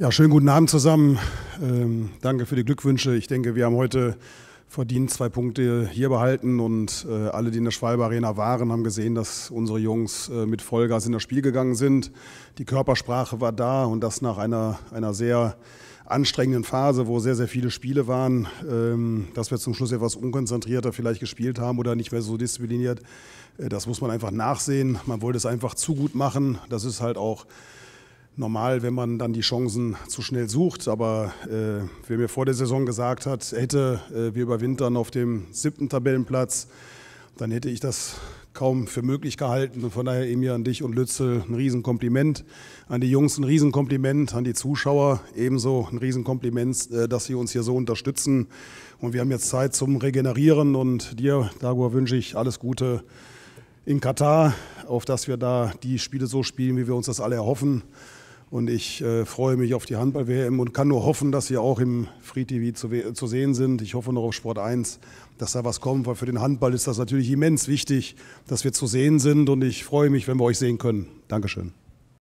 Ja, schönen guten Abend zusammen. Ähm, danke für die Glückwünsche. Ich denke, wir haben heute verdient zwei Punkte hier behalten und äh, alle, die in der Schwalbe Arena waren, haben gesehen, dass unsere Jungs äh, mit Vollgas in das Spiel gegangen sind. Die Körpersprache war da und das nach einer, einer sehr anstrengenden Phase, wo sehr, sehr viele Spiele waren, ähm, dass wir zum Schluss etwas unkonzentrierter vielleicht gespielt haben oder nicht mehr so diszipliniert. Äh, das muss man einfach nachsehen. Man wollte es einfach zu gut machen. Das ist halt auch normal, wenn man dann die Chancen zu schnell sucht. Aber äh, wer mir vor der Saison gesagt hat, hätte, äh, wir überwintern auf dem siebten Tabellenplatz, dann hätte ich das kaum für möglich gehalten. Und von daher, eben an dich und Lützel ein Riesenkompliment. An die Jungs ein Riesenkompliment, an die Zuschauer ebenso ein Riesenkompliment, äh, dass sie uns hier so unterstützen. Und wir haben jetzt Zeit zum Regenerieren. Und dir, Dagur, wünsche ich alles Gute in Katar, auf dass wir da die Spiele so spielen, wie wir uns das alle erhoffen. Und ich äh, freue mich auf die Handball-WM und kann nur hoffen, dass Sie auch im Free TV zu, zu, sehen sind. Ich hoffe noch auf Sport 1, dass da was kommt, weil für den Handball ist das natürlich immens wichtig, dass wir zu sehen sind. Und ich freue mich, wenn wir euch sehen können. Dankeschön.